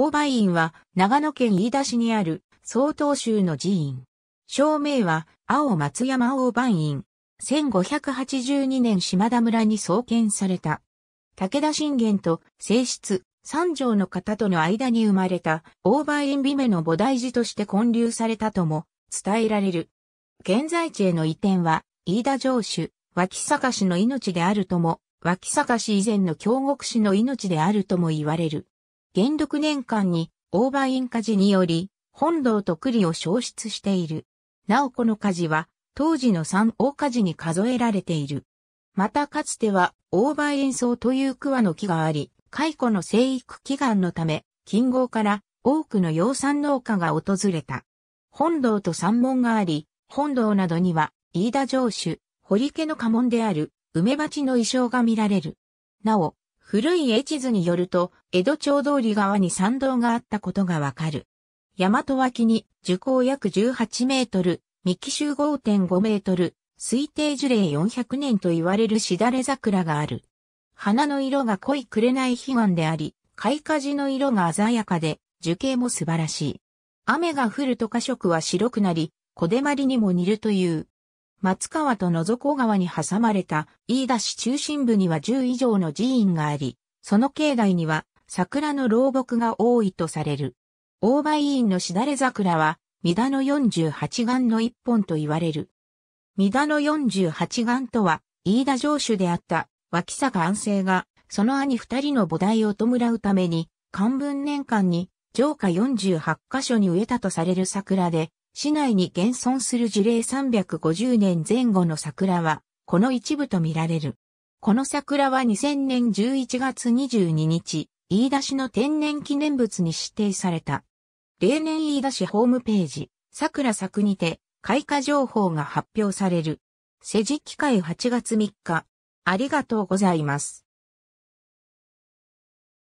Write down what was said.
大梅院は長野県飯田市にある曹洞宗の寺院。正名は青松山大梅院。1582年島田村に創建された。武田信玄と正室、三条の方との間に生まれた大梅院美目の菩提寺として建立されたとも伝えられる。現在地への移転は飯田城主、脇坂氏の命であるとも、脇坂氏以前の京極氏の命であるとも言われる。元禄年間に大場院火事により、本堂と栗を消失している。なおこの火事は、当時の三大火事に数えられている。またかつては、大場演奏という桑の木があり、蚕の生育祈願のため、近郷から多くの養蚕農家が訪れた。本堂と山門があり、本堂などには、飯田城主、堀家の家紋である、梅鉢の衣装が見られる。なお、古い絵地図によると、江戸町通り側に参道があったことがわかる。大和脇に、樹高約18メートル、幹周5.5メートル、推定樹齢400年と言われるしだれ桜がある。花の色が濃い紅悲願であり、開花時の色が鮮やかで、樹形も素晴らしい。雨が降ると花色は白くなり、小手まりにも似るという、松川と野底川に挟まれた飯田市中心部には10以上の寺院があり、その境内には桜の老木が多いとされる。大場委員のしだれ桜は、三田の48眼の一本と言われる。三田の48眼とは、飯田城主であった脇坂安政が、その兄二人の母題を弔うために、漢文年間に、城下48箇所に植えたとされる桜で、市内に現存する樹齢350年前後の桜は、この一部とみられる。この桜は2000年11月22日、飯田市の天然記念物に指定された。例年飯田市ホームページ、桜作にて、開花情報が発表される。世辞機会8月3日。ありがとうございます。